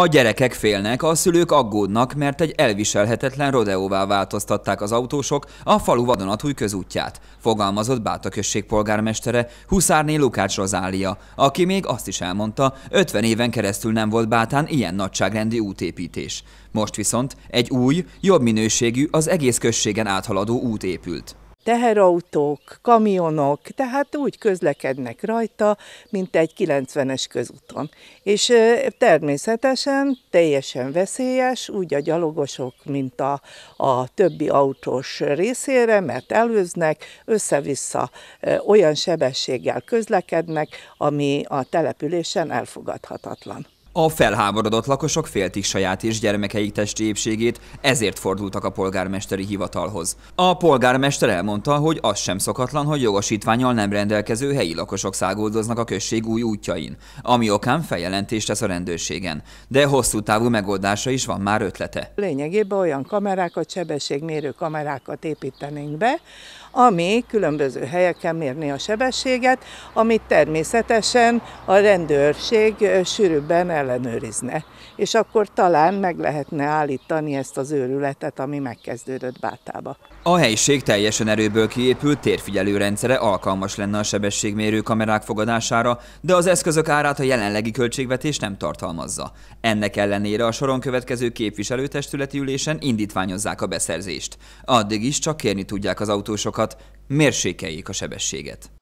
A gyerekek félnek, a szülők aggódnak, mert egy elviselhetetlen rodeóvá változtatták az autósok a falu vadonatúj közútját, fogalmazott Báta község polgármestere Huszárné Lukács Rozália, aki még azt is elmondta, 50 éven keresztül nem volt Bátán ilyen nagyságrendi útépítés. Most viszont egy új, jobb minőségű, az egész községen áthaladó út épült teherautók, kamionok, tehát úgy közlekednek rajta, mint egy 90-es közúton. És természetesen teljesen veszélyes, úgy a gyalogosok, mint a, a többi autós részére, mert előznek, össze-vissza olyan sebességgel közlekednek, ami a településen elfogadhatatlan. A felháborodott lakosok féltik saját és gyermekeik testi épségét, ezért fordultak a polgármesteri hivatalhoz. A polgármester elmondta, hogy az sem szokatlan, hogy jogosítványal nem rendelkező helyi lakosok szágoldoznak a község új útjain, ami okán feljelentést tesz a rendőrségen. De hosszú távú megoldása is van már ötlete. Lényegében olyan kamerákat, sebességmérő kamerákat építenénk be, ami különböző helyeken mérni a sebességet, amit természetesen a rendőrség sűrűbben el ellenőrizne, és akkor talán meg lehetne állítani ezt az őrületet, ami megkezdődött Bátába. A helység teljesen erőből kiépült térfigyelőrendszere alkalmas lenne a sebességmérő kamerák fogadására, de az eszközök árát a jelenlegi költségvetés nem tartalmazza. Ennek ellenére a soron következő képviselőtestületi ülésen indítványozzák a beszerzést. Addig is csak kérni tudják az autósokat, mérsékeljék a sebességet.